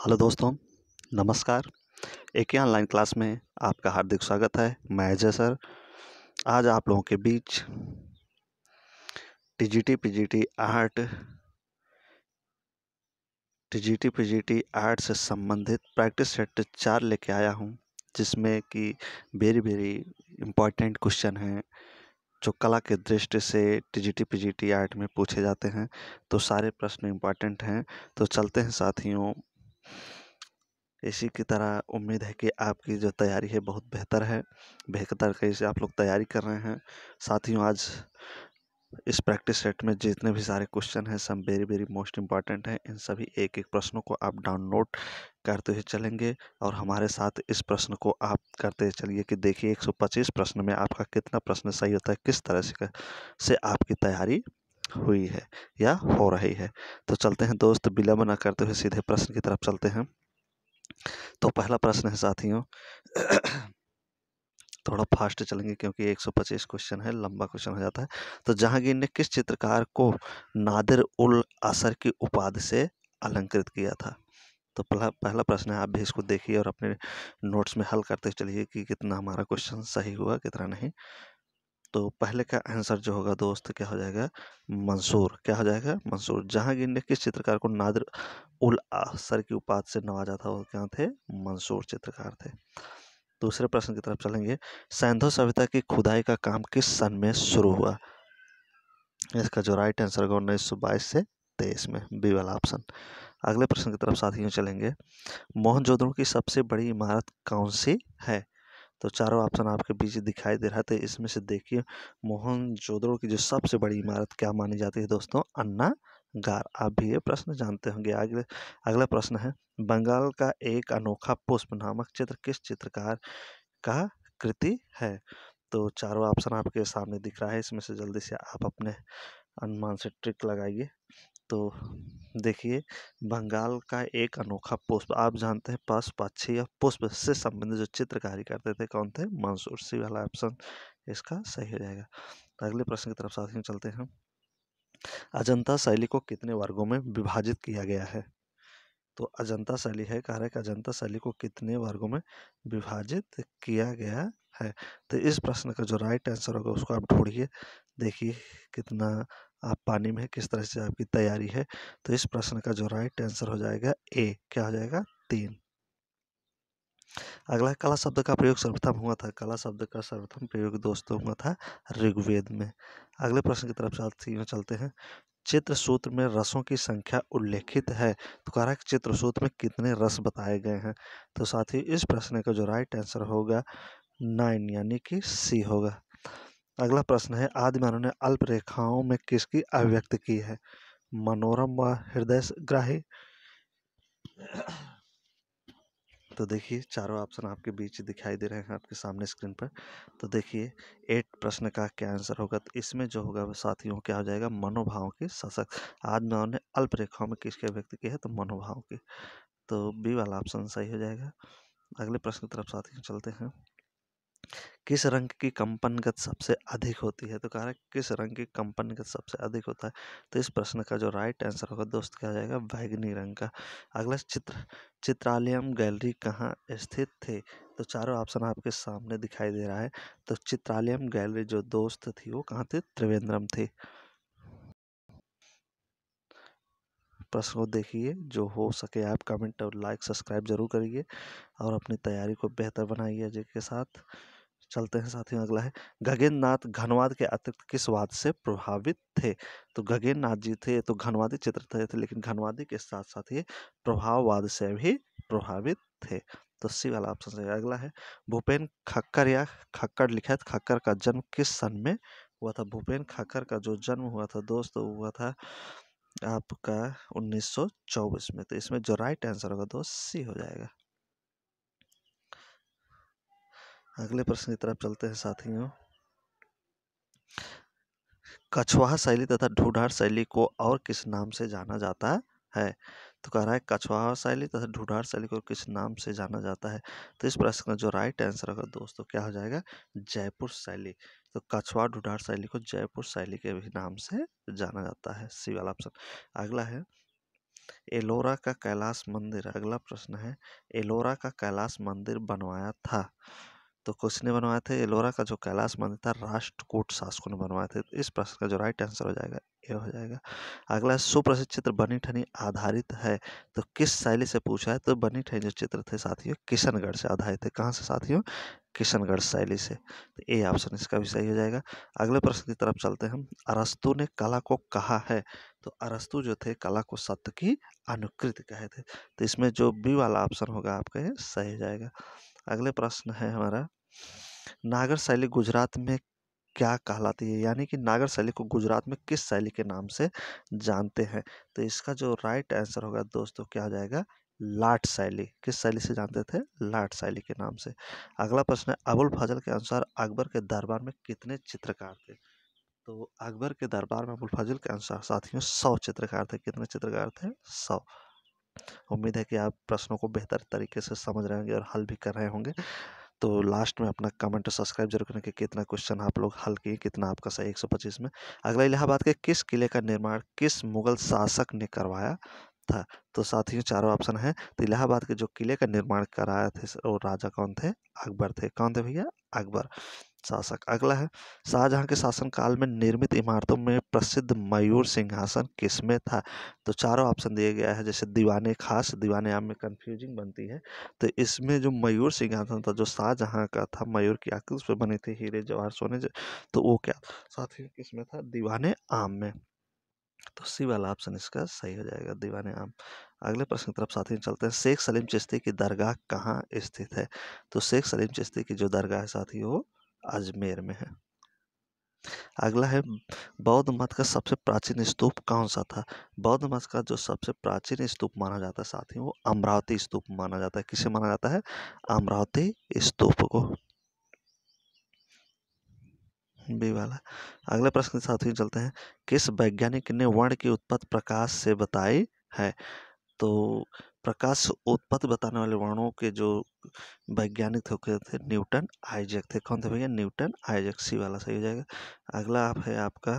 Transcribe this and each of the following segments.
hello दोस्तों नमस्कार ए के ऑनलाइन क्लास में आपका हार्दिक स्वागत है मैं अजय सर आज आप लोगों के बीच TGT PGT art TGT PGT art से संबंधित प्रैक्टिस सेट चार लेके आया हूँ जिसमें कि वेरी वेरी इम्पॉर्टेंट क्वेश्चन हैं जो कला के दृष्टि से टीजीटी पीजीटी आर्ट में पूछे जाते हैं तो सारे प्रश्न इम्पॉर्टेंट हैं तो चलते हैं साथियों इसी की तरह उम्मीद है कि आपकी जो तैयारी है बहुत बेहतर है बेहतर कहीं से आप लोग तैयारी कर रहे हैं साथियों आज इस प्रैक्टिस सेट में जितने भी सारे क्वेश्चन हैं सब वेरी वेरी मोस्ट इम्पॉर्टेंट हैं इन सभी एक एक प्रश्नों को आप डाउनलोड करते हुए चलेंगे और हमारे साथ इस प्रश्न को आप करते हुए चलिए कि देखिए 125 प्रश्न में आपका कितना प्रश्न सही होता है किस तरह से आपकी तैयारी हुई है या हो रही है तो चलते हैं दोस्त विलम्ब न करते हुए सीधे प्रश्न की तरफ चलते हैं तो पहला प्रश्न है साथियों थोड़ा फास्ट चलेंगे क्योंकि 125 क्वेश्चन है लंबा क्वेश्चन हो जाता है तो जहांगीर ने किस चित्रकार को नादिर उल असर की उपाधि से अलंकृत किया था तो पहला पहला प्रश्न है आप भी इसको देखिए और अपने नोट्स में हल करते चलिए कि कितना हमारा क्वेश्चन सही हुआ कितना नहीं तो पहले का आंसर जो होगा दोस्त क्या हो जाएगा मंसूर क्या हो जाएगा मंसूर जहांगीर ने किस चित्रकार को नादर उल असर की उपाध से नवाजा था वो क्या थे मंसूर चित्रकार थे दूसरे प्रश्न की तरफ चलेंगे सैंधो सभ्यता की खुदाई का काम किस सन में शुरू हुआ इसका जो राइट आंसर होगा उन्नीस सौ बाईस से तेईस में बी वाला ऑप्शन अगले प्रश्न की तरफ साथियों चलेंगे मोहनजोदड़ो की सबसे बड़ी इमारत कौन सी है तो चारों ऑप्शन आपके बीच दिखाई दे रहा था तो इसमें से देखिए मोहन जोदड़ो की जो सबसे बड़ी इमारत क्या मानी जाती है दोस्तों अन्ना गार आप भी ये प्रश्न जानते होंगे अगले अगला प्रश्न है बंगाल का एक अनोखा पुष्प नामक चित्र किस चित्रकार का कृति है तो चारों ऑप्शन आपके सामने दिख रहा है इसमें से जल्दी से आप अपने अनुमान से ट्रिक लगाइए तो देखिए बंगाल का एक अनोखा पुष्प आप जानते हैं पश पक्षी या पुष्प से संबंधित जो चित्रकारी करते थे कौन थे मंसूर सी वाला ऑप्शन इसका सही हो जाएगा अगले प्रश्न की तरफ साथियों चलते हैं अजंता शैली को कितने वर्गों में विभाजित किया गया है तो अजंता शैली है कह रहे है कि अजंता शैली को कितने वर्गों में विभाजित किया गया है तो इस प्रश्न का जो राइट आंसर होगा उसको आप ढूंढिए देखिए कितना आप पानी में किस तरह से आपकी तैयारी है तो इस प्रश्न का जो राइट आंसर हो जाएगा ए क्या हो जाएगा तीन अगला कला शब्द का प्रयोग सर्वप्रथम हुआ था कला शब्द का सर्वप्रथम प्रयोग दोस्तों हुआ था ऋग्वेद में अगले प्रश्न की तरफ साथियों चलते हैं चित्र सूत्र में रसों की संख्या उल्लेखित है तो कह रहा है चित्र सूत्र में कितने रस बताए गए हैं तो साथ ही इस प्रश्न का जो राइट आंसर होगा नाइन यानी कि सी होगा अगला प्रश्न है आदि मानव ने अल्प रेखाओं में किसकी अभिव्यक्ति की है मनोरम व हृदय ग्राही तो देखिए चारों ऑप्शन आपके बीच दिखाई दे रहे हैं आपके सामने स्क्रीन पर तो देखिए एट प्रश्न का क्या आंसर होगा तो इसमें जो होगा साथियों क्या हो जाएगा मनोभाव के शासक आज ने अल्प रेखाओं में किसकी अभिव्यक्ति की है तो मनोभाव की तो बी वाला ऑप्शन सही हो जाएगा अगले प्रश्न की तरफ साथियों चलते हैं किस रंग की कंपनगत सबसे अधिक होती है तो कह रहा है किस रंग की कंपनगत सबसे अधिक होता है तो इस प्रश्न का जो राइट आंसर होगा दोस्त क्या जाएगा बैगनी रंग का अगला चित्र चित्रालयम गैलरी कहाँ स्थित थे तो चारों ऑप्शन आपके सामने दिखाई दे रहा है तो चित्रालयम गैलरी जो दोस्त थी वो कहाँ थे त्रिवेंद्रम थी प्रश्न को देखिए जो हो सके आप कमेंट और लाइक सब्सक्राइब जरूर करिए और अपनी तैयारी को बेहतर बनाइए जे के साथ चलते हैं साथियों अगला है गगेन्द्र नाथ घनवाद के अतिरिक्त किस वाद से प्रभावित थे तो गगेन्द्र नाथ जी थे तो घनवादी चित्र थे, थे तो लेकिन घनवादी के साथ साथ ये प्रभाववाद से भी प्रभावित थे तो सी वाला ऑप्शन सही अगला है भूपेन खक्कर या खक्कर लिखा है खक्कर का जन्म किस सन में हुआ था भूपेन खक्कर का जो जन्म हुआ था दोस्त हुआ था आपका 1924 में तो इसमें जो राइट आंसर होगा दोस्त सी हो जाएगा अगले प्रश्न की तरफ चलते हैं साथियों कछवाहा शैली तथा ढूढ़ार शैली को और किस नाम से जाना जाता है तो कह रहा है कछवाहा शैली तथा ढूढ़ार शैली को किस नाम से जाना जाता है तो इस प्रश्न का जो राइट आंसर होगा दोस्तों क्या हो जाएगा जयपुर शैली तो कछवा ढूढ़ार शैली को जयपुर शैली के भी नाम से जाना जाता है सी वाला ऑप्शन अगला है एलोरा का कैलाश मंदिर अगला प्रश्न है एलोरा का कैलाश मंदिर बनवाया था तो क्वेश्चन बनवाए थे एलोरा का जो कैलाश मंदिर था राष्ट्रकूट शासकों ने बनवाए थे तो इस प्रश्न का जो राइट आंसर हो जाएगा ये हो जाएगा अगला सुप्रसिद्ध चित्र बनी ठनी आधारित है तो किस शैली से पूछा है तो बनी ठनी जो चित्र थे साथियों किशनगढ़ से आधारित थे कहाँ से साथियों किशनगढ़ शैली से तो ए ऑप्शन इसका भी सही हो जाएगा अगले प्रश्न की तरफ चलते हैं हम अरस्तु ने कला को कहा है तो अरस्तु जो थे कला को सत्य की अनुकृत कहे थे तो इसमें जो बी वाला ऑप्शन होगा आपका ये सही हो जाएगा अगले प्रश्न है हमारा नागर शैली गुजरात में क्या कहलाती है यानी कि नागर शैली को गुजरात में किस शैली के नाम से जानते हैं तो इसका जो राइट आंसर होगा दोस्तों क्या हो जाएगा लाट शैली किस शैली से जानते थे लाट शैली के नाम से अगला प्रश्न है अबुल फजल के अनुसार अकबर के दरबार में कितने चित्रकार थे तो अकबर के दरबार में अबुल फजल के अनुसार साथियों सौ चित्रकार थे कितने चित्रकार थे सौ उम्मीद है कि आप प्रश्नों को बेहतर तरीके से समझ रहे होंगे और हल भी कर रहे होंगे तो लास्ट में अपना कमेंट और सब्सक्राइब जरूर करें कि कितना क्वेश्चन आप लोग हल किए कितना आपका सही एक सौ पच्चीस में अगला इलाहाबाद के किस किले का निर्माण किस मुगल शासक ने करवाया था तो साथ ही चारों ऑप्शन है तो इलाहाबाद के जो किले का निर्माण कराया थे वो राजा कौन थे अकबर थे कौन थे भैया अकबर शासक अगला है शाहजहां के शासनकाल में निर्मित इमारतों में प्रसिद्ध मयूर सिंहासन किसमें था तो चारों ऑप्शन दिया गया है जैसे दीवाने खास दीवाने आम में कन्फ्यूजिंग बनती है तो इसमें जो मयूर सिंहासन था जो शाहजहां का था मयूर की आकृति पर बने थे हीरे जवाहर सोने तो वो क्या साथ ही किसमें था दीवाने आम में तो सी वाला ऑप्शन इसका सही हो जाएगा दीवाने आम अगले प्रश्न की तरफ साथ ही चलते हैं शेख सलीम चिश्ती की दरगाह कहाँ स्थित है तो शेख सलीम चिश्ती की जो दरगाह है साथी वो अजमेर में है अगला है बौद्ध मत का सबसे प्राचीन स्तूप कौन सा था बौद्ध मत का जो सबसे प्राचीन स्तूप माना जाता है साथ ही वो अमरावती स्तूप माना जाता है किसे माना जाता है अमरावती स्तूप को बी वाला अगले प्रश्न के साथ ही चलते हैं किस वैज्ञानिक ने वर्ण की उत्पत्ति प्रकाश से बताई है तो प्रकाश उत्पत्ति बताने वाले वर्णों के जो वैज्ञानिक थे थे न्यूटन आइजैक थे कौन थे भैया न्यूटन आइजैक सी वाला सही हो जाएगा अगला आप है आपका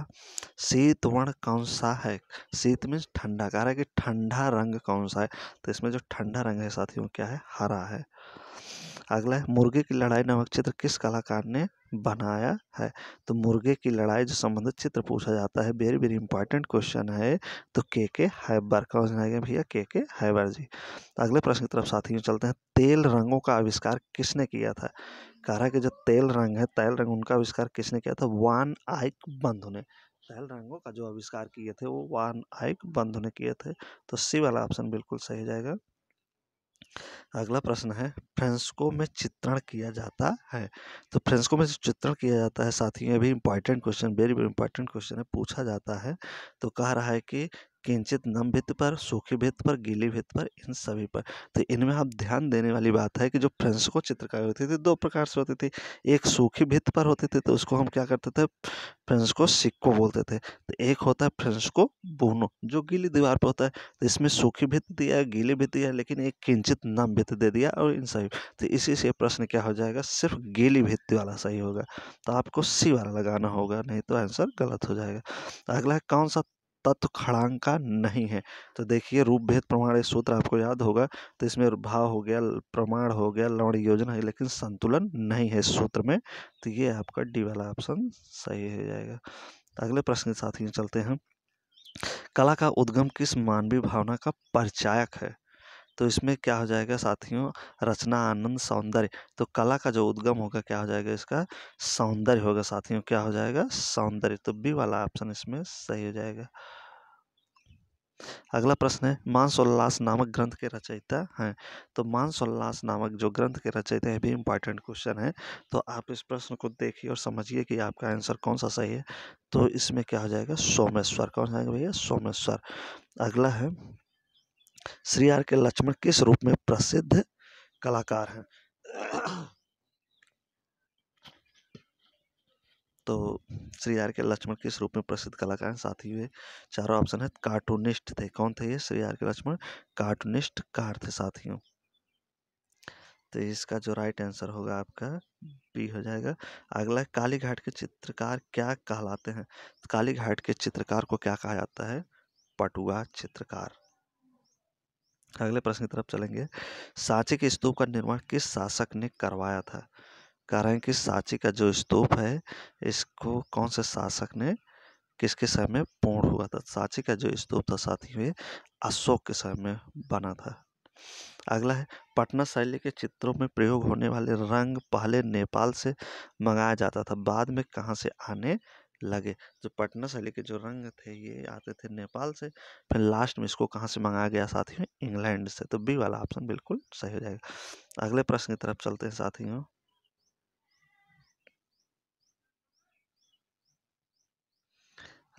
शीत वर्ण कौन सा है शीत मीन्स ठंडा कह रहा है कि ठंडा रंग कौन सा है तो इसमें जो ठंडा रंग है साथियों क्या है हरा है अगला है मुर्गे की लड़ाई नामक चित्र किस कलाकार ने बनाया है तो मुर्गे की लड़ाई जो संबंधित चित्र पूछा जाता है वेरी वेरी इंपॉर्टेंट क्वेश्चन है तो के के हैबर का ऑप्शन आएगा भैया के के हैबर जी तो अगले प्रश्न की तरफ साथियों चलते हैं तेल रंगों का आविष्कार किसने किया था कह रहा है कि जो तेल रंग है तेल रंग उनका आविष्कार किसने किया था वान आइक बंधु ने तेल रंगों का जो आविष्कार किए थे वो वान आइक बंधु ने किए थे तो सी वाला ऑप्शन बिल्कुल सही जाएगा अगला प्रश्न है फ्रेंस्को में चित्रण किया जाता है तो फ्रेंस्को में चित्रण किया जाता है साथ ही ये भी important question very very important question है पूछा जाता है तो कह रहा है कि किंचित नम भित्त पर सूखी भित्त पर गीले भित्त पर इन सभी पर तो इनमें आप ध्यान देने वाली बात है कि जो फ्रेंड्स को चित्रकारी होती थी दो प्रकार से होती थी एक सूखी भित्त पर होती थी तो उसको हम क्या करते थे फ्रेंड्स को सिक्को बोलते थे तो एक होता है फ्रेंड्स को बूनो जो गीली दीवार पर होता है तो इसमें सूखी भित्त दिया है गीली भित्त दिया लेकिन एक किंचित नम भित्त दे दिया और इन सभी तो इसी से प्रश्न क्या हो जाएगा सिर्फ गीली भित्त वाला सही होगा तो आपको सी वाला लगाना होगा नहीं तो आंसर गलत हो जाएगा अगला है कौन सा तत्व खड़ांग का नहीं है तो देखिए रूप भेद प्रमाण सूत्र आपको याद होगा तो इसमें भाव हो गया प्रमाण हो गया लवण योजना है लेकिन संतुलन नहीं है इस सूत्र में तो ये आपका डी वाला ऑप्शन सही हो जाएगा अगले प्रश्न के साथ ही चलते हैं कला का उद्गम किस मानवीय भावना का परिचायक है तो इसमें क्या हो जाएगा साथियों रचना आनंद सौंदर्य तो कला का जो उद्गम होगा क्या हो जाएगा इसका सौंदर्य होगा साथियों क्या हो जाएगा सौंदर्य तो बी वाला ऑप्शन इसमें सही हो जाएगा अगला प्रश्न है मानसोल्लास नामक ग्रंथ के रचयिता हैं तो मानसोल्लास नामक जो ग्रंथ के रचयिता है भी इम्पॉर्टेंट क्वेश्चन है तो आप इस प्रश्न को देखिए और समझिए कि आपका आंसर कौन सा सही है तो इसमें क्या हो जाएगा सोमेश्वर कौन सा भैया सोमेश्वर अगला है श्री आर के लक्ष्मण किस रूप में प्रसिद्ध कलाकार हैं तो श्री आर के लक्ष्मण किस रूप में प्रसिद्ध कलाकार हैं साथ ही चारों ऑप्शन है कार्टूनिस्ट थे कौन थे ये श्री आर के लक्ष्मण कार्टूनिस्ट कार थे साथियों तो इसका जो राइट आंसर होगा आपका बी हो जाएगा अगला काली घाट के चित्रकार क्या कहलाते हैं काली घाट के चित्रकार को क्या कहा जाता है पटुआ चित्रकार अगले प्रश्न की तरफ चलेंगे सांची के स्तूप का निर्माण किस शासक ने करवाया था कह रहे हैं कि सांची का जो स्तूप है इसको कौन से शासक ने किसके समय में पूर्ण हुआ था सांची का जो स्तूप था साथी ही अशोक के समय में बना था अगला है पटना शैली के चित्रों में प्रयोग होने वाले रंग पहले नेपाल से मंगाया जाता था बाद में कहाँ से आने लगे जो पटना से लेके जो रंग थे ये आते थे नेपाल से फिर लास्ट में इसको कहाँ से मंगाया गया साथी में इंग्लैंड से तो बी वाला ऑप्शन बिल्कुल सही हो जाएगा अगले प्रश्न की तरफ चलते हैं साथियों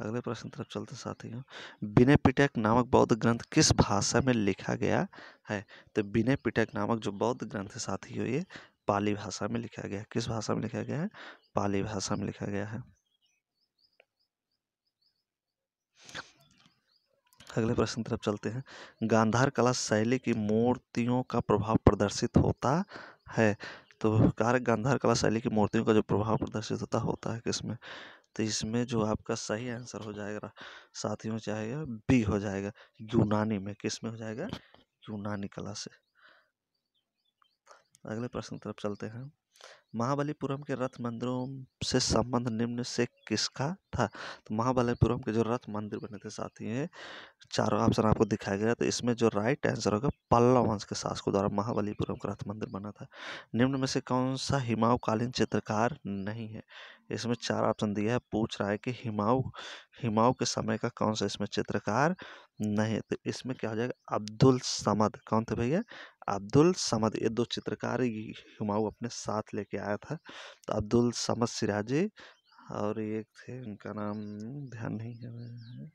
अगले प्रश्न तरफ चलते साथियों विनय पिटक नामक बौद्ध ग्रंथ किस भाषा में लिखा गया है तो विनय पिटक नामक जो बौद्ध ग्रंथ है साथियों ये पाली भाषा में लिखा गया है किस भाषा में लिखा गया है पाली भाषा में लिखा गया है अगले प्रश्न की तरफ चलते हैं गांधार कला शैली की मूर्तियों का प्रभाव प्रदर्शित होता है तो कारक गांधार कला शैली की मूर्तियों का जो प्रभाव प्रदर्शित होता होता है किसमें तो इसमें जो आपका सही आंसर हो जाएगा साथियों चाहेगा बी हो जाएगा यूनानी में किस में हो जाएगा यूनानी कला से अगले प्रश्न तरफ चलते हैं महाबलीपुरम के रथ मंदिरों से संबंध निम्न से किसका था तो महाबलीपुरम के जो रथ मंदिर बने थे साथ ही चारों ऑप्शन आपको दिखाया गया तो इसमें जो राइट आंसर होगा पल्लव वंश के शासकों द्वारा महाबलीपुरम का रथ मंदिर बना था निम्न में से कौन सा हिमावकालीन चित्रकार नहीं है इसमें चार ऑप्शन दिया है पूछ रहा है कि हिमाऊ हिमाऊ के समय का कौन सा इसमें चित्रकार नहीं तो इसमें क्या हो जाएगा अब्दुल समद कौन थे भैया अब्दुल समद ये दो चित्रकार हिमाऊ अपने साथ लेके आया था तो अब्दुल समद सिराजी और एक थे इनका नाम ध्यान नहीं है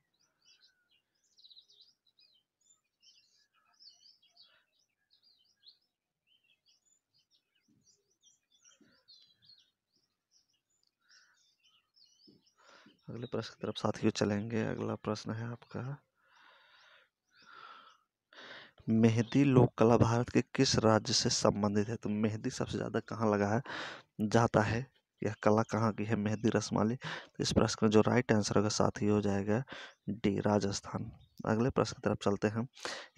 अगले प्रश्न की तरफ साथियों चलेंगे अगला प्रश्न है आपका मेहंदी लोक कला भारत के किस राज्य से संबंधित है तो मेहंदी सबसे ज़्यादा कहाँ लगाया जाता है यह कला कहाँ की है मेहंदी रसमाली तो इस प्रश्न का जो राइट आंसर होगा साथ ही हो जाएगा डी राजस्थान अगले प्रश्न की तरफ चलते हैं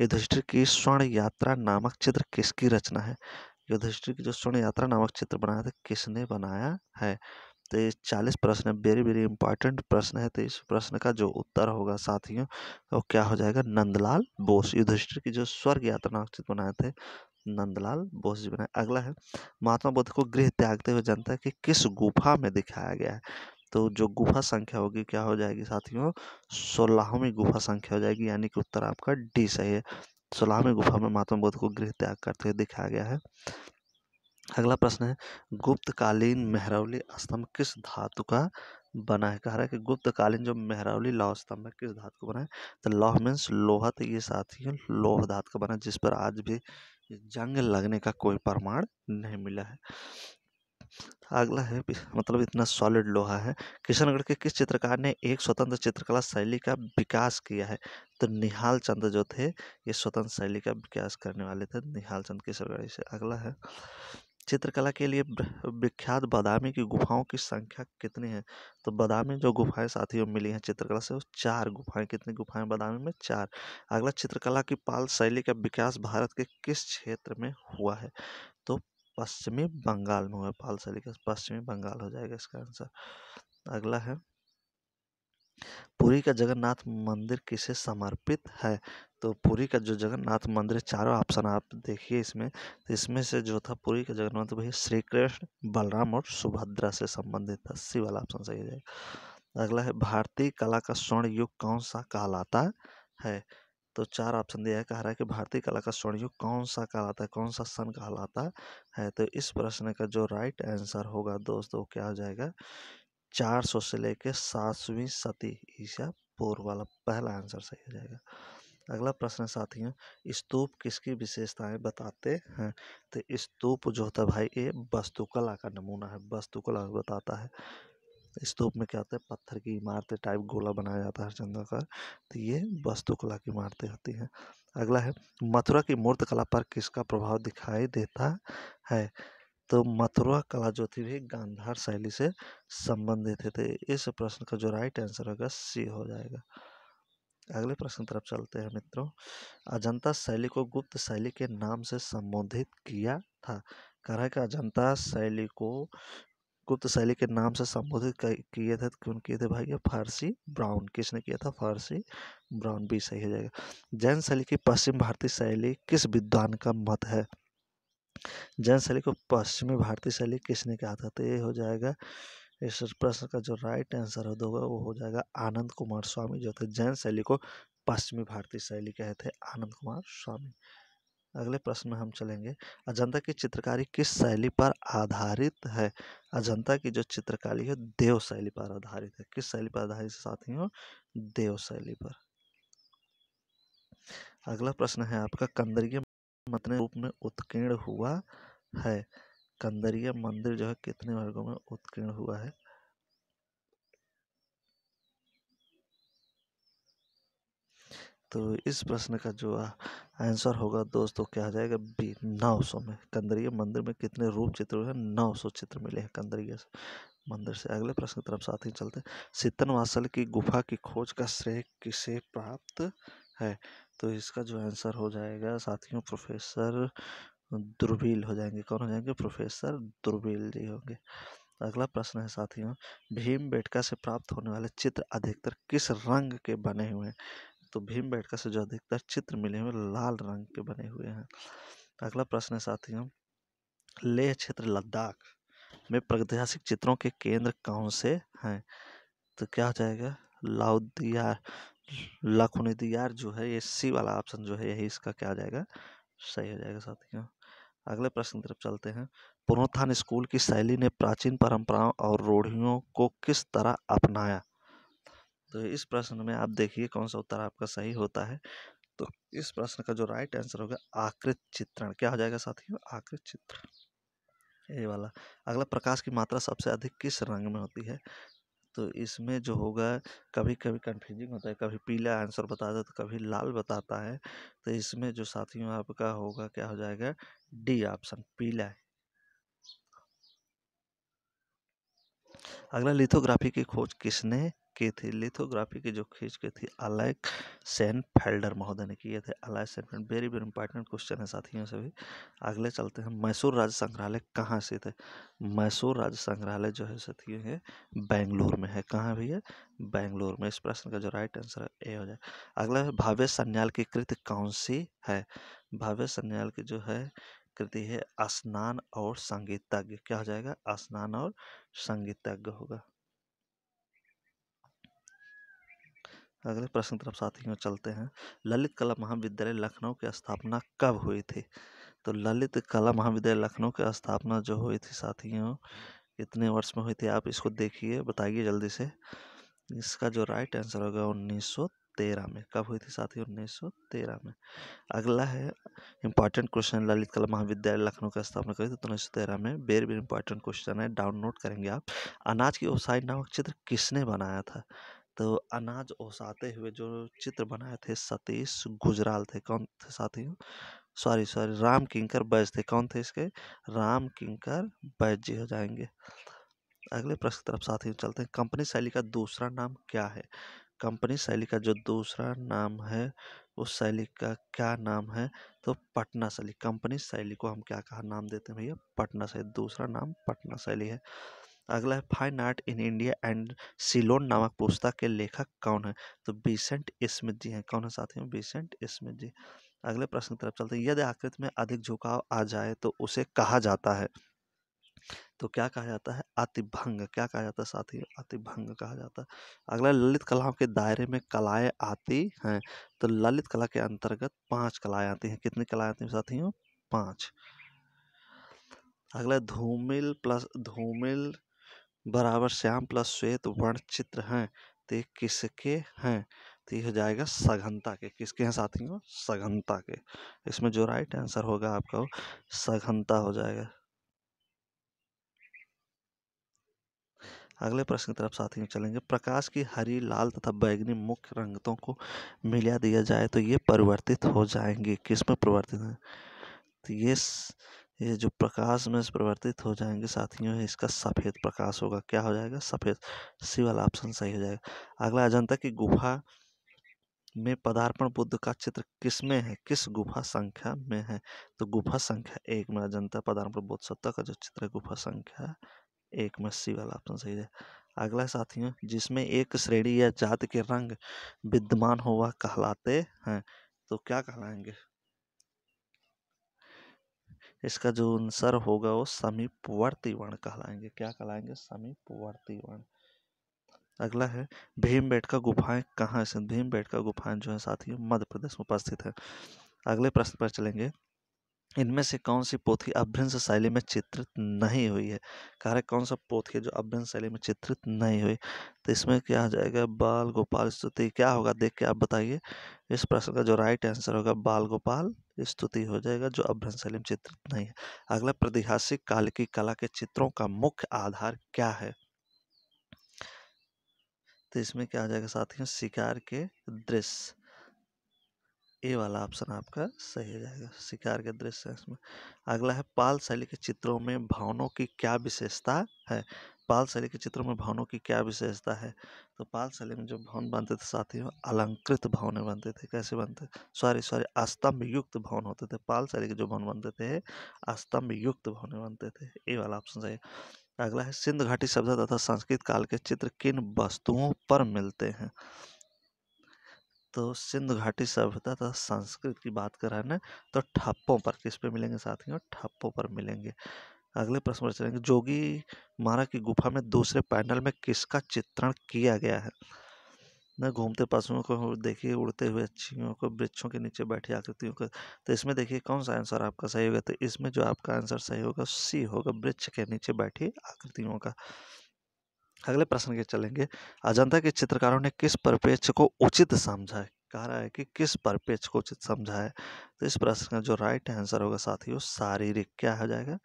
युधिष्ठिर की स्वर्ण यात्रा नामक चित्र किसकी रचना है युधिष्ठिर की जो स्वर्ण यात्रा नामक चित्र बनाया था किसने बनाया है तो ये चालीस प्रश्न है वेरी वेरी इंपॉर्टेंट प्रश्न है तो इस प्रश्न का जो उत्तर होगा साथियों वो तो क्या हो जाएगा नंदलाल बोस युधिष्ठिर की जो स्वर्ग यात्रा नक्शित बनाए थे नंदलाल बोस जी बनाए अगला है महात्मा बुद्ध को गृह त्यागते हुए जनता कि किस गुफा में दिखाया गया है तो जो गुफा संख्या होगी क्या हो जाएगी साथियों सोलहवीं गुफा संख्या हो जाएगी यानी कि उत्तर आपका डी सही है सोलहवीं गुफा में महात्मा बुद्ध को गृह त्याग करते हुए दिखाया गया है अगला प्रश्न है गुप्तकालीन मेहरौली स्तंभ किस धातु का बना है कह रहा है कि गुप्तकालीन जो मेहरौली लौह स्तंभ है किस धातु का बना है तो लौह मीन्स लोहा तो ये साथ ही लोह धातु का बना है जिस पर आज भी जंग लगने का कोई प्रमाण नहीं मिला है अगला है मतलब इतना सॉलिड लोहा है किशनगढ़ के किस चित्रकार ने एक स्वतंत्र चित्रकला शैली का विकास किया है तो निहाल चंद जो थे ये स्वतंत्र शैली का विकास करने वाले थे निहाल चंद किशनगढ़ से अगला है चित्रकला के लिए विख्यात बादामी की गुफाओं की संख्या कितनी है तो बादामी जो गुफाएं साथियों मिली हैं चित्रकला से वो चार गुफाएं कितनी गुफाएं बादामी में चार अगला चित्रकला की पाल शैली का विकास भारत के किस क्षेत्र में हुआ है तो पश्चिमी बंगाल में हुआ है पाल शैली का पश्चिमी बंगाल हो जाएगा इसका आंसर अगला है पुरी का जगन्नाथ मंदिर किसे समर्पित है तो पुरी का जो जगन्नाथ मंदिर चारों ऑप्शन आप देखिए इसमें तो इसमें से जो था पुरी का जगन्नाथ तो भैया श्री कृष्ण बलराम और सुभद्रा से संबंधित था सी वाला ऑप्शन सही हो जाएगा अगला है भारतीय कला का स्वर्ण युग कौन सा कहलाता है तो चार ऑप्शन दिया है कह रहा है कि भारतीय कला का स्वर्ण युग कौन सा कहलाता है कौन सा सन कहलाता है तो इस प्रश्न का जो राइट आंसर होगा दोस्तों क्या हो जाएगा चार सौ से लेके सातवीं सती ईसा पूर्व वाला पहला आंसर सही हो जाएगा अगला प्रश्न साथियों स्तूप किसकी विशेषताएं बताते हैं तो स्तूप जो होता है भाई ये वस्तुकला का नमूना है वस्तुकला बताता है स्तूप में क्या होता है पत्थर की इमारतें टाइप गोला बनाया जाता है का तो ये वस्तुकला की इमारतें होती हैं अगला है मथुरा की मूर्त कला पर किसका प्रभाव दिखाई देता है तो मथुरा कला जो थी भी गांधार शैली से संबंधित है तो इस प्रश्न का जो राइट आंसर होगा सी हो जाएगा अगले प्रश्न तरफ चलते हैं मित्रों अजंता शैली को गुप्त शैली के नाम से संबोधित किया था कह रहा है कि अजंता शैली को गुप्त शैली के नाम से संबोधित किए थे तो कौन किए थे भाई फारसी ब्राउन किसने किया था फारसी ब्राउन भी सही हो जाएगा जैन शैली की पश्चिम भारतीय शैली किस विद्वान का मत है जैन शैली को पश्चिमी भारतीय शैली किसने कहा था तो ये हो जाएगा इस प्रश्न का जो राइट आंसर होगा वो हो जाएगा आनंद कुमार स्वामी जो थे जैन शैली को पश्चिमी भारतीय शैली कहे थे आनंद कुमार स्वामी अगले प्रश्न में हम चलेंगे अजंता की चित्रकारी किस शैली पर आधारित है अजंता की जो चित्रकारी है देव शैली पर आधारित है किस शैली पर आधारित साथियों देव शैली पर अगला प्रश्न है आपका कंदरीय कितने रूप में उत्कीर्ण हुआ है कंदरिया मंदिर जो है कितने वर्गों में उत्कीर्ण हुआ है तो इस प्रश्न का जो आंसर होगा दोस्तों क्या आ जाएगा बी नौ सौ में कंदरिया मंदिर में कितने रूप चित्र हुए हैं नौ सौ चित्र मिले हैं कंदरिया से मंदिर से अगले प्रश्न की तरफ साथ ही चलते हैं सितन वासल की गुफा की खोज का श्रेय किसे प्राप्त है तो इसका जो आंसर हो जाएगा साथियों प्रोफेसर धुर्वील हो जाएंगे कौन हो जाएंगे प्रोफेसर धुर्वील जी होंगे अगला प्रश्न है साथियों भीम बेटका से प्राप्त होने वाले चित्र अधिकतर किस रंग के बने हुए हैं तो भीम बेटका से जो अधिकतर चित्र मिले हुए लाल रंग के बने हुए हैं अगला प्रश्न है साथियों लेह क्षेत्र लद्दाख में प्रागैतिहासिक चित्रों के केंद्र कौन से हैं तो क्या हो जाएगा लाउदिया लाखुनिदियार जो है ये सी वाला ऑप्शन जो है यही इसका क्या आ जाएगा सही हो जाएगा साथियों अगले प्रश्न की तरफ चलते हैं पुनोत्थान स्कूल की शैली ने प्राचीन परंपराओं और रूढ़ियों को किस तरह अपनाया तो इस प्रश्न में आप देखिए कौन सा उत्तर आपका सही होता है तो इस प्रश्न का जो राइट आंसर होगा आकृत चित्रण क्या हो जाएगा साथियों आकृत चित्रण ये वाला अगला प्रकाश की मात्रा सबसे अधिक किस रंग में होती है तो इसमें जो होगा कभी कभी कन्फ्यूजिंग होता है कभी पीला आंसर बता है तो कभी लाल बताता है तो इसमें जो साथियों आपका होगा क्या हो जाएगा डी ऑप्शन पीला अगला लिथोग्राफी की खोज किसने किए थे लिथोग्राफी की जो खींच के थी अलैक सैन फेल्डर महोदय ने किए थे अलैक सैन फेल्डर वेरी वेरी इंपॉर्टेंट क्वेश्चन है साथियों से भी अगले चलते हैं मैसूर राज्य संग्रहालय कहाँ से थे मैसूर राज्य संग्रहालय जो है साथियों है बेंगलोर में है कहाँ है बेंगलोर में इस प्रश्न का जो राइट आंसर है ए हो जाए अगला है भावेश सन्याल की कृति कौन सी है भावेश सन्याल की जो है कृति है स्नान और संगीतज्ञ क्या हो जाएगा स्नान और संगीतज्ञ होगा अगले प्रश्न तरफ साथियों चलते हैं ललित कला महाविद्यालय लखनऊ की स्थापना कब हुई थी तो ललित कला महाविद्यालय लखनऊ की स्थापना जो हुई थी साथियों कितने वर्ष में हुई थी आप इसको देखिए बताइए जल्दी से इसका जो राइट आंसर होगा उन्नीस तेरह में कब हुई थी साथियों उन्नीस सौ तेरह में अगला है इंपॉर्टेंट क्वेश्चन ललित कला महाविद्यालय लखनऊ का स्थापना करी थी तो उन्नीस सौ तेरह में वेरी वेरी इंपॉर्टेंट क्वेश्चन है डाउनलोड करेंगे आप अनाज की ओसाई नामक चित्र किसने बनाया था तो अनाज ओसाते हुए जो चित्र बनाए थे सतीश गुजराल थे कौन थे साथियों सॉरी सॉरी राम किंकर बैज थे कौन थे इसके राम किंकर बैज जी हो जाएंगे अगले प्रश्न की तरफ साथियों चलते हैं कंपनी शैली का दूसरा नाम क्या है कंपनी शैली का जो दूसरा नाम है उस शैली का क्या नाम है तो पटना शैली कंपनी शैली को हम क्या कहा नाम देते हैं भैया पटना शैली दूसरा नाम पटना शैली है अगला है fine art in India and Ceylon नामक पुस्तक के लेखक कौन है तो बीसेंट स्मिथ जी हैं कौन है साथियों बीसेंट स्मिथ जी अगले प्रश्न की तरफ चलते हैं यदि आकृति में अधिक झुकाव आ जाए तो उसे कहा जाता है तो क्या कहा जाता है अतिभंग क्या कहा जाता है साथियों अतिभंग कहा जाता है अगला ललित कलाओं के दायरे में कलाएं आती हैं तो ललित कला के अंतर्गत पांच कलाएं आती हैं कितनी कलाएं आती हैं साथियों पांच अगला धूमिल प्लस धूमिल बराबर श्याम प्लस श्वेत वर्ण चित्र हैं तो किसके हैं तो यह हो जाएगा सघनता के किसके हैं साथियों सघनता के इसमें जो राइट आंसर होगा आपका वो सघनता हो जाएगा अगले प्रश्न की तरफ साथियों चलेंगे प्रकाश की हरी लाल तथा बैगनी मुख्य रंगतों को मिला दिया जाए तो ये परिवर्तित हो जाएंगे किस में परिवर्तित हैं तो ये स... ये जो प्रकाश में परिवर्तित हो जाएंगे साथियों इसका सफ़ेद प्रकाश होगा क्या हो जाएगा सफ़ेद सी वाला ऑप्शन सही हो जाएगा अगला अजंता की गुफा में पदार्पण बुद्ध का चित्र किस में है किस गुफा संख्या में है तो गुफा संख्या एक में अजंता पदार्पण बुद्ध सत्ता का जो चित्र है गुफा संख्या एक में सी वाला ऑप्शन सही है अगला साथियों जिसमें एक श्रेणी या जात के रंग विद्यमान हुआ कहलाते हैं तो क्या कहलाएंगे इसका जो आंसर होगा वो समीपवर्ती वर्ण कहलाएंगे क्या कहलाएंगे समीपवर्ती वर्ण अगला है भीम बेटका गुफाएं कहाँ स्थित भीम बेटका गुफाएं जो है साथ ही मध्य प्रदेश में उपस्थित है अगले प्रश्न पर चलेंगे इनमें से कौन सी पोथी अभ्रंश शैली में चित्रित नहीं हुई है कह रहे कौन सा पोथी है जो अभ्रंश शैली में चित्रित नहीं हुई तो इसमें क्या आ जाएगा बाल गोपाल स्तुति क्या होगा देख के आप बताइए इस प्रश्न का जो राइट आंसर होगा बाल गोपाल स्तुति हो जाएगा जो अभ्रंश शैली में चित्रित नहीं है अगला प्रतिहासिक काल की कला के चित्रों का मुख्य आधार क्या है तो इसमें क्या आ जाएगा साथियों शिकार के दृश्य ए वाला ऑप्शन आपका सही हो जाएगा शिकार के दृश्य इसमें अगला है पाल शैली के चित्रों में भावनों की क्या विशेषता है पाल शैली के चित्रों में भवनों की क्या विशेषता है तो पाल शैली में जो भवन बनते थे साथियों अलंकृत भवने बनते थे कैसे बनते सॉरी सॉरी अस्तंभ युक्त भवन होते थे पाल शैली के जो भवन बनते थे अस्तंभ युक्त भवने बनते थे ये वाला ऑप्शन सही अगला है सिंध घाटी सभ्यता तथा संस्कृत काल के चित्र किन वस्तुओं पर मिलते हैं तो सिंधु घाटी सभ्यता तथा संस्कृत की बात कर रहे हैं तो ठप्पों पर किस पे मिलेंगे साथियों ठप्पों पर मिलेंगे अगले प्रश्न पर चलेंगे जोगी महाराज की गुफा में दूसरे पैनल में किसका चित्रण किया गया है न घूमते पशुओं को देखिए उड़ते हुए अच्छियों को वृक्षों के नीचे बैठी आकृतियों को तो इसमें देखिए कौन सा आंसर आपका सही होगा तो इसमें जो आपका आंसर सही होगा सी होगा वृक्ष के नीचे बैठी आकृतियों का अगले प्रश्न के चलेंगे अजंता के चित्रकारों ने किस परिपेक्ष को उचित समझा है कह रहा है कि किस परिपेक्ष को उचित समझा है तो इस प्रश्न का जो राइट आंसर होगा साथियों शारीरिक क्या हो जाएगा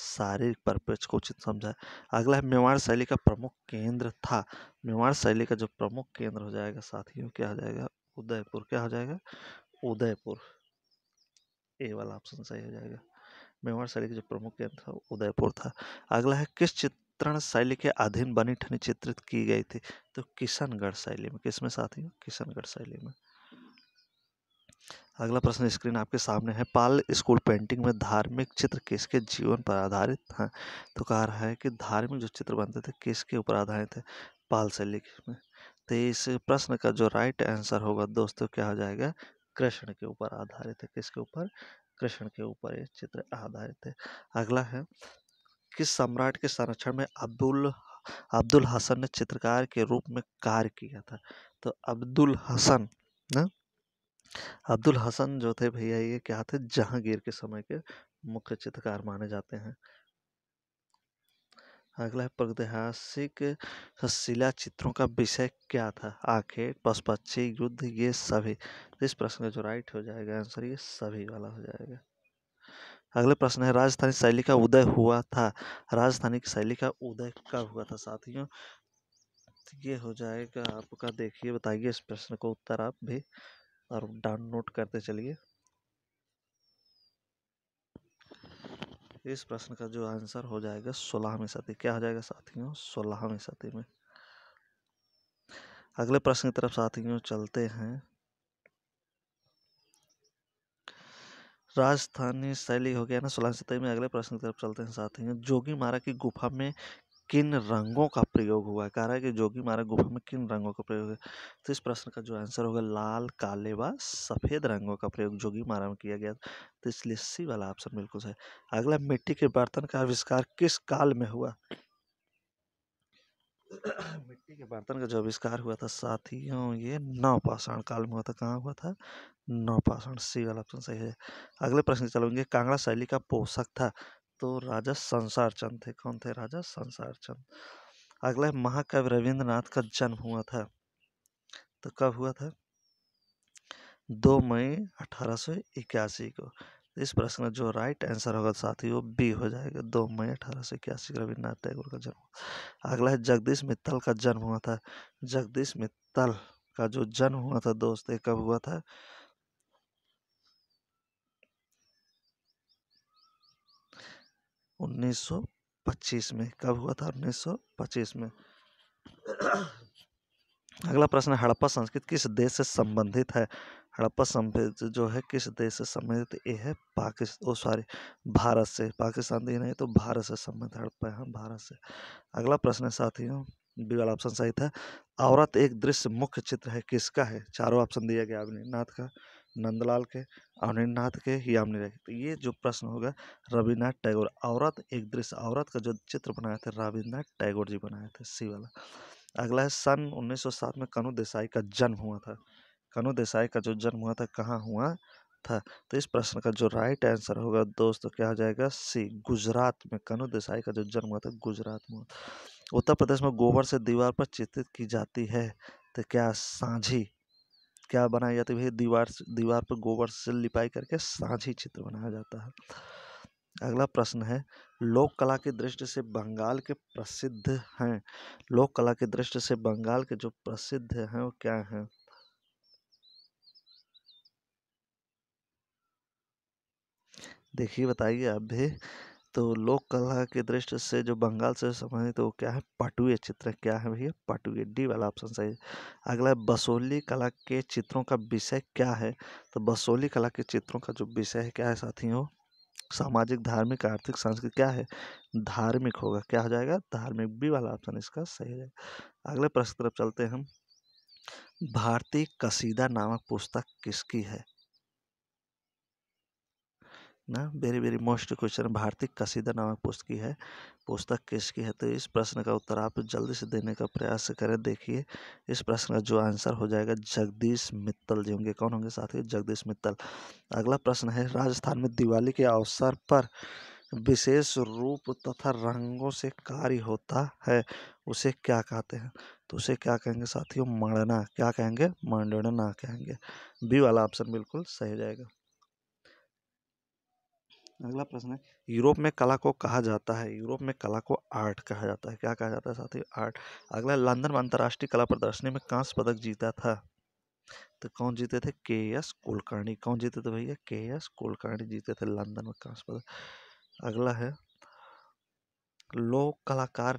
शारीरिक परिपेक्ष को उचित समझा है अगला है मेवाड़ शैली का प्रमुख केंद्र था मेवाड़ शैली का जो प्रमुख केंद्र हो जाएगा साथियों क्या हो जाएगा उदयपुर क्या हो जाएगा उदयपुर ए वाला ऑप्शन सही हो जाएगा मेवाड़ शैली का जो प्रमुख केंद्र था उदयपुर था अगला है किस चित्र चित्रण शैली के अधीन बनी ठनी चित्रित की गई थी तो किशनगढ़ शैली में किसमें साथियों किशनगढ़ शैली में अगला प्रश्न स्क्रीन आपके सामने है पाल स्कूल पेंटिंग में धार्मिक चित्र किसके जीवन पर आधारित हैं तो कह रहा है कि धार्मिक जो चित्र बनते थे किसके ऊपर आधारित है पाल शैली में तो इस प्रश्न का जो राइट आंसर होगा दोस्तों क्या हो जाएगा कृष्ण के ऊपर आधारित है किसके ऊपर कृष्ण के ऊपर ये चित्र आधारित है अगला है किस सम्राट के संरक्षण में अब्दुल अब्दुल हसन ने चित्रकार के रूप में कार्य किया था तो अब्दुल हसन ना अब्दुल हसन जो थे भैया ये क्या थे जहांगीर के समय के मुख्य चित्रकार माने जाते हैं अगला है प्रागैतिहासिक शिला चित्रों का विषय क्या था आंखें पशुपक्षी युद्ध ये सभी तो इस प्रश्न का जो राइट हो जाएगा आंसर ये सभी वाला हो जाएगा अगला प्रश्न है राजस्थानी शैली का उदय हुआ था राजस्थानी शैली का उदय कब हुआ था साथियों ये हो जाएगा आपका देखिए बताइए इस प्रश्न का उत्तर आप भी और डाउनलोड करते चलिए इस प्रश्न का जो आंसर हो जाएगा सोलहवीं सदी क्या हो जाएगा साथियों सोलहवीं सदी में अगले प्रश्न की तरफ साथियों चलते हैं राजस्थानी शैली हो गया ना सोलह सत्तर तो में अगले प्रश्न की तरफ चलते हैं साथ ही जोगी मारा की गुफा में किन रंगों का प्रयोग हुआ है कह रहा है कि जोगी मारा गुफा में किन रंगों का प्रयोग है तो इस प्रश्न का जो आंसर होगा लाल काले व सफ़ेद रंगों का प्रयोग जोगी मारा में किया गया तो इसलिए सी वाला ऑप्शन बिल्कुल सही अगला मिट्टी के बर्तन का आविष्कार किस काल में हुआ मिट्टी के बर्तन का जो आविष्कार हुआ था साथियों ये नवपाषाण काल में हुआ था कहाँ हुआ था नवपाषाण सी वाला ऑप्शन सही है अगले प्रश्न चलोगे कांगड़ा शैली का पोषक था तो राजा संसार चंद थे कौन थे राजा संसार चंद अगला है महाकवि रविंद्रनाथ का जन्म हुआ था तो कब हुआ था दो मई अठारह को इस प्रश्न का जो राइट आंसर होगा साथी वो बी हो जाएगा दो मई अठारह सौ इक्यासी को रविन्द्रनाथ टैगोर का जन्म अगला है जगदीश मित्तल का जन्म हुआ था जगदीश मित्तल का जो जन्म हुआ था दोस्त कब हुआ था उन्नीस सौ पच्चीस में कब हुआ था उन्नीस सौ पच्चीस में अगला प्रश्न हड़प्पा संस्कृत किस देश से संबंधित है हड़प्पा सभ्यता जो है किस देश से संबंधित ये है पाकिस्तान ओ सॉरी भारत से पाकिस्तान तो नहीं तो भारत से संबंधित हड़प्पा है हाँ, भारत से अगला प्रश्न है साथियों बी वाला ऑप्शन सही था औरत एक दृश्य मुख्य चित्र है किसका है चारों ऑप्शन दिया गया अवनीनाथ का नंदलाल के अवनीनाथ के यामिनी रेखा तो ये जो प्रश्न होगा रविन्द्रनाथ टैगोर औरत एक दृश्य औरत का जो चित्र बनाया था रविन्द्रनाथ टैगोर जी बनाए थे सी वाला अगला है सन 1907 में कनु देसाई का जन्म हुआ था कनु देसाई का जो जन्म हुआ था कहाँ हुआ था तो इस प्रश्न का जो राइट आंसर होगा दोस्तों क्या हो जाएगा सी गुजरात में कनु देसाई का जो जन्म हुआ था गुजरात में उत्तर प्रदेश में गोबर से दीवार पर चित्रित की जाती है तो क्या साझी क्या बनाई जाती है दीवार दीवार पर गोबर से लिपाई करके सांझी चित्र बनाया जाता है अगला प्रश्न है लोक कला की दृष्टि से बंगाल के प्रसिद्ध हैं लोक कला की दृष्टि से बंगाल के जो प्रसिद्ध हैं वो क्या हैं देखिए बताइए आप भी तो लोक कला के दृष्टि से जो बंगाल से संबंधित तो वो क्या है पटुए चित्र क्या है भैया पटुए डी वाला ऑप्शन सही अगला है बसोली कला के चित्रों का विषय क्या है तो बसोली कला के चित्रों का जो विषय है क्या है साथियों सामाजिक धार्मिक आर्थिक सांस्कृतिक क्या है धार्मिक होगा क्या हो जाएगा धार्मिक बी वाला ऑप्शन इसका सही है अगले प्रश्न तरफ चलते हैं हम भारतीय कसीदा नामक पुस्तक किसकी है ना वेरी वेरी मोस्ट क्वेश्चन भारतीय कसीदा नामक पुस्तक है पुस्तक किसकी है तो इस प्रश्न का उत्तर आप जल्दी से देने का प्रयास करें देखिए इस प्रश्न का जो आंसर हो जाएगा जगदीश मित्तल जी होंगे कौन होंगे साथी जगदीश मित्तल अगला प्रश्न है राजस्थान में दिवाली के अवसर पर विशेष रूप तथा रंगों से कार्य होता है उसे क्या कहते हैं तो उसे क्या कहेंगे साथियों मड़ना क्या कहेंगे मंडना कहेंगे बी वाला ऑप्शन बिल्कुल सही जाएगा अगला प्रश्न है यूरोप में कला को कहा जाता है यूरोप में कला को आर्ट कहा जाता है क्या कहा जाता है साथ ही आर्ट अगला लंदन में अंतर्राष्ट्रीय कला प्रदर्शनी में कांस्य पदक जीता था तो कौन जीते थे के एस कुलकर्णी कौन जीते थे भैया के एस कुलकर्णी जीते थे लंदन में कांस्य पदक अगला है लोक कलाकार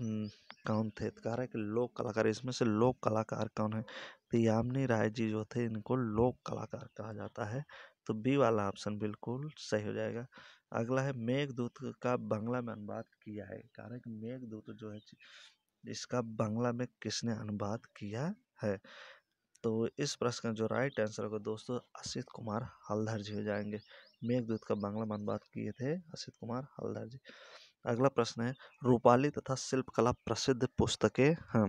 कौन थे तो कह रहे कि लोक कलाकार इसमें से लोक कलाकार कौन है तो यामिनी राय जी जो थे इनको लोक कलाकार कहा जाता है तो बी वाला ऑप्शन बिल्कुल सही हो जाएगा अगला है मेघदूत का बांग्ला में अनुवाद किया है कारण कि मेघदूत जो है इसका बांग्ला में किसने अनुवाद किया है तो इस प्रश्न का जो राइट आंसर होगा दोस्तों असित कुमार हलधर जी हो जाएंगे मेघदूत का बांग्ला में अनुवाद किए थे असित कुमार हलधर जी अगला प्रश्न है रूपाली तथा शिल्पकला प्रसिद्ध पुस्तकें हैं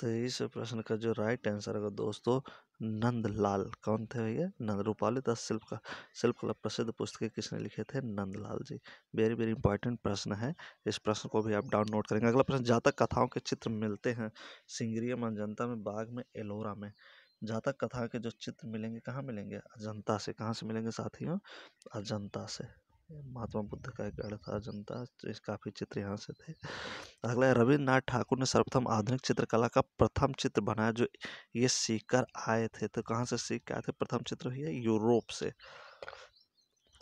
तो इस प्रश्न का जो राइट आंसर होगा दोस्तों नंदलाल कौन थे भैया नंद रूपाली दास शिल्प का शिल्प का प्रसिद्ध पुस्तक किसने लिखे थे Nandlal ji very very important प्रश्न है इस प्रश्न को भी आप डाउनलोड करेंगे अगला प्रश्न जातक कथाओं के चित्र मिलते हैं सिंगरिया में अजंता में बाघ में एलोरा में जातक कथा के जो चित्र मिलेंगे कहाँ मिलेंगे अजंता से कहाँ से मिलेंगे साथियों अजंता से महात्मा बुद्ध का एक गढ़ था जनता तो काफ़ी चित्र यहाँ से थे अगला रविन्द्रनाथ ठाकुर ने सर्वप्रथम आधुनिक चित्रकला का प्रथम चित्र बनाया जो ये सीख कर आए थे तो कहाँ से सीख के आए थे प्रथम चित्र हुई है यूरोप से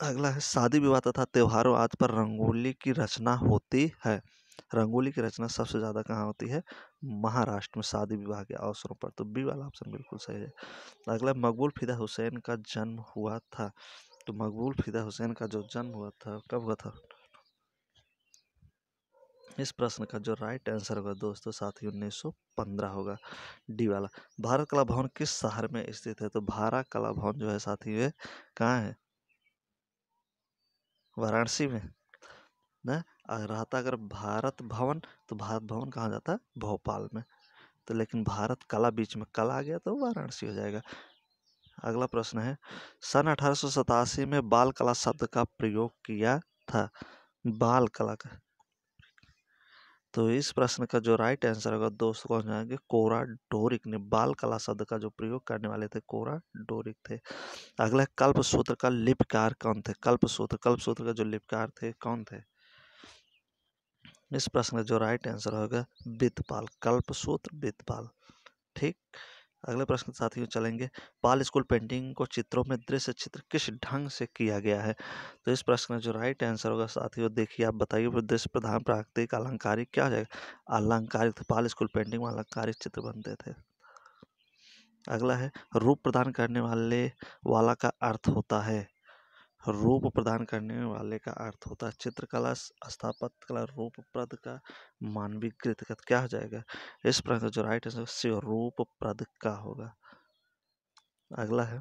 अगला है शादी विवाह तथा त्योहारों आदि पर रंगोली की रचना होती है रंगोली की रचना सबसे ज़्यादा कहाँ होती है महाराष्ट्र में शादी विवाह के अवसरों पर तो बी वाला ऑप्शन बिल्कुल सही है अगला मकबूल फिदा हुसैन का जन्म हुआ था तो मकबूल फ़िदा हुसैन का जो जन्म हुआ था कब हुआ था इस प्रश्न का जो राइट आंसर होगा दोस्तों साथ ही उन्नीस सौ पंद्रह होगा डी वाला भारत कला भवन किस शहर में स्थित है तो भारत कला भवन जो है साथ ही वे कहाँ है वाराणसी में ना रहता अगर भारत भवन तो भारत भवन कहाँ जाता है भोपाल में तो लेकिन भारत कला बीच में कला आ गया तो वाराणसी हो जाएगा अगला प्रश्न है सन अठारह में बाल कला शब्द का प्रयोग किया था बाल कला का तो इस प्रश्न का जो राइट आंसर होगा दोस्त कौन जाएंगे कोरा डोरिक ने बाल कला शब्द का जो प्रयोग करने वाले थे कोरा डोरिक थे अगला कल्प सूत्र का लिपकार कौन थे कल्प सूत्र कल्प सूत्र का जो लिपकार थे कौन थे इस प्रश्न का जो राइट आंसर होगा वित्तपाल कल्प सूत्र वित्तपाल ठीक अगले प्रश्न के साथियों चलेंगे पाल स्कूल पेंटिंग को चित्रों में दृश्य चित्र किस ढंग से किया गया है तो इस प्रश्न का जो राइट आंसर होगा साथियों देखिए आप बताइए दृश्य प्रधान प्राकृतिक अलंकारिक क्या हो जाएगा अलंकारिक पाल तो स्कूल पेंटिंग में अलंकारिक चित्र बनते थे अगला है रूप प्रदान करने वाले वाला का अर्थ होता है रूप प्रदान करने वाले का अर्थ होता है चित्रकला स्थापत्य कला रूप प्रद का मानवीय क्या हो जाएगा इस प्रकार जो राइट आंसर शिव रूप प्रद का होगा अगला है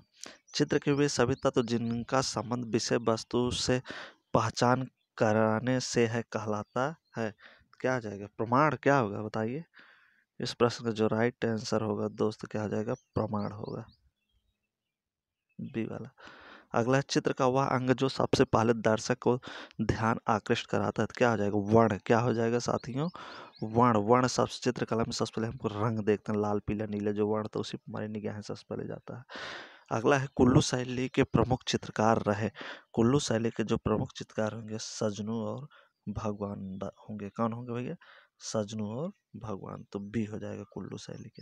चित्र के वे सभी तत्व तो जिनका संबंध विषय वस्तु से पहचान कराने से है कहलाता है क्या जाएगा प्रमाण क्या होगा बताइए इस प्रश्न का जो राइट आंसर होगा दोस्त क्या हो जाएगा प्रमाण होगा बी वाला अगला चित्र का वह अंग जो सबसे पहले दर्शक को ध्यान आकृष्ट कराता है तो क्या हो जाएगा वर्ण क्या हो जाएगा साथियों वर्ण वर्ण सब चित्रकला में सबसे पहले हमको रंग देखते हैं लाल पीला नीला जो वर्ण था उसी हमारी निगाहें सबसे पहले जाता है अगला है कुल्लू शैली के प्रमुख चित्रकार रहे कुल्लू शैली के जो प्रमुख चित्रकार होंगे सजनू और भगवान होंगे कौन होंगे भैया सजनू और भगवान तो बी हो जाएगा कुल्लू शैली के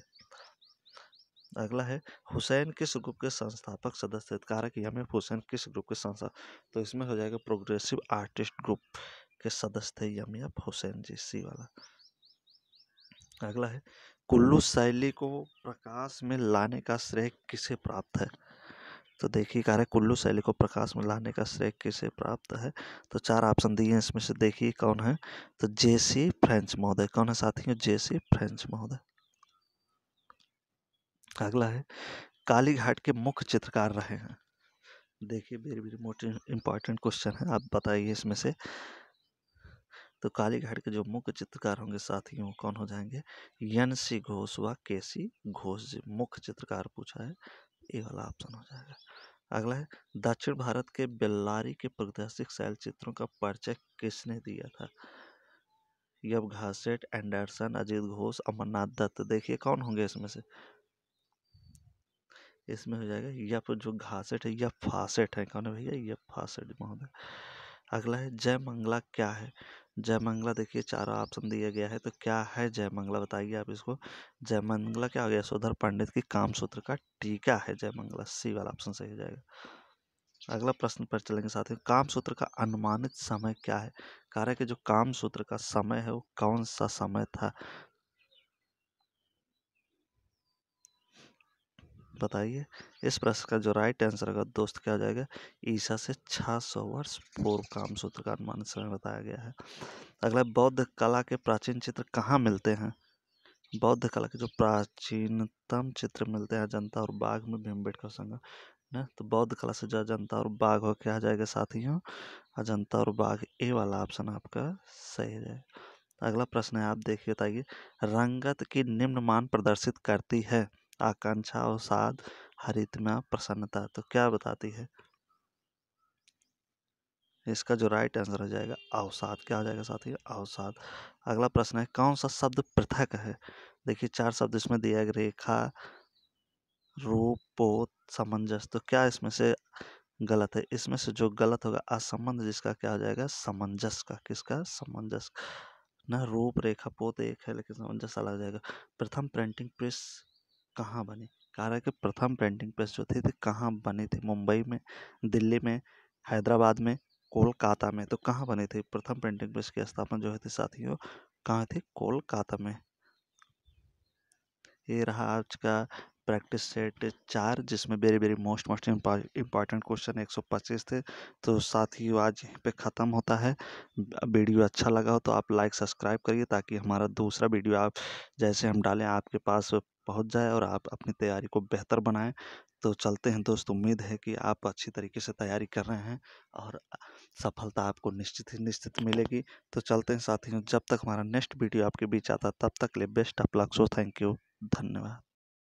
अगला है हुसैन किस ग्रुप के संस्थापक सदस्य कारक रहा एम एफ हुसैन किस ग्रुप के संस्था तो इसमें हो जाएगा प्रोग्रेसिव आर्टिस्ट ग्रुप के सदस्य थे एम एफ हुसैन जी सी वाला अगला है कुल्लू शैली को प्रकाश में लाने का श्रेय किसे प्राप्त है तो देखिए कह कुल्लू शैली को प्रकाश में लाने का श्रेय किसे प्राप्त है तो चार ऑप्शन दिए हैं इसमें से देखिए कौन है तो जेसी फ्रेंच महोदय कौन है साथियों जेसी फ्रेंच महोदय अगला है कालीघाट के मुख्य चित्रकार रहे हैं देखिए very very most important question है आप बताइए इसमें से तो कालीघाट के जो मुख्य चित्रकार होंगे साथियों कौन हो जाएंगे यन सी घोष व के सी घोष जी मुख्य चित्रकार पूछा है ये वाला ऑप्शन हो जाएगा अगला है दक्षिण भारत के बेल्लारी के प्रदर्शित शैल चित्रों का परिचय किसने दिया था यब घासेट एंडरसन अजीत घोष अमरनाथ दत्त देखिए कौन होंगे इसमें से इसमें हो जाएगा या फिर जो घासेट है या फासेट है कौन है भैया या फासेट महोदय अगला है जय मंगला क्या है जय मंगला देखिए चारों ऑप्शन दिया गया है तो क्या है जय मंगला बताइए आप इसको जय मंगला क्या हो गया यशोधर पंडित की कामसूत्र का टीका है जय मंगला सी वाला ऑप्शन सही हो जाएगा अगला प्रश्न पर चलेंगे साथ काम कामसूत्र का अनुमानित समय क्या है कार्य के जो काम जो कामसूत्र का समय है वो कौन सा समय था बताइए इस प्रश्न का जो राइट आंसर होगा दोस्त क्या हो जाएगा ईसा से 600 वर्ष पूर्व काम सूत्र का अनुमान समय बताया गया है अगला बौद्ध कला के प्राचीन चित्र कहाँ मिलते हैं बौद्ध कला के जो प्राचीनतम चित्र मिलते हैं जनता और बाघ में अम्बेडकर संघ ना तो बौद्ध कला से जो अजंता और बाघ हो क्या जाएगा साथियों अजंता और बाघ ए वाला ऑप्शन आपका सही है अगला प्रश्न है आप देखिए बताइए रंगत की निम्न मान प्रदर्शित करती है आकांक्षा अवसाद हरितमा प्रसन्नता तो क्या बताती है इसका जो राइट आंसर हो जाएगा अवसाद क्या हो जाएगा साथी अवसाद अगला प्रश्न है कौन सा शब्द पृथक है देखिए चार शब्द इसमें दिया गया रेखा रूप पोत सामंजस्य तो क्या इसमें से गलत है इसमें से जो गलत होगा असंबंध जिसका क्या हो जाएगा सामंजस्य का किसका सामंजस्य ना रूप रेखा पोत एक है लेकिन सामंजस्य अलग हो जाएगा प्रथम प्रिंटिंग प्रेस कहाँ बने कारा के प्रथम प्रिंटिंग प्रेस जो थे थे कहाँ बने थे मुंबई में दिल्ली में हैदराबाद में कोलकाता में तो कहाँ बने थे प्रथम प्रिंटिंग प्रेस की स्थापना जो है थे साथियों कहाँ थे कोलकाता में ये रहा आज का प्रैक्टिस सेट चार जिसमें very very most most important question एक सौ पच्चीस थे तो साथ ही आज यहीं पर ख़त्म होता है वीडियो अच्छा लगा हो तो आप लाइक सब्सक्राइब करिए ताकि हमारा दूसरा वीडियो आप जैसे हम डालें आपके पास पहुँच जाए और आप अपनी तैयारी को बेहतर बनाएं तो चलते हैं दोस्त उम्मीद है कि आप अच्छी तरीके से तैयारी कर रहे हैं और सफलता आपको निश्चित ही निश्चित मिलेगी तो चलते हैं साथियों जब तक हमारा नेक्स्ट वीडियो आपके बीच आता तब तक ले best of luck so thank you धन्यवाद